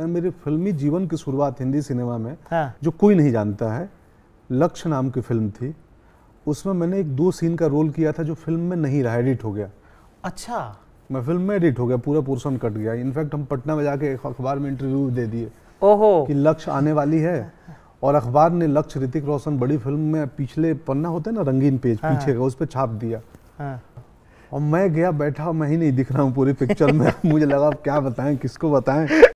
मेरे फिल्मी जीवन की शुरुआत हिंदी सिनेमा में हाँ। जो कोई नहीं जानता है लक्ष्य नाम की फिल्म थी उसमें मैंने एक दो सीन का रोल किया था जो फिल्म में नहीं रहा एडिट हो गया अच्छा मैं फिल्म में एडिट हो गया पूरा पोर्सन कट गया इनफैक्ट हम पटना में जाके अखबार में इंटरव्यू दे दिए ओहो कि लक्ष्य आने वाली है और अखबार ने लक्ष्य ऋतिक रोशन बड़ी फिल्म में पिछले पन्ना होते ना रंगीन पेज हाँ। पीछे का उस पर छाप दिया हाँ। और मैं गया बैठा मैं ही नहीं दिख रहा हूँ पूरी पिक्चर में मुझे लगा क्या बताएं किसको बताएं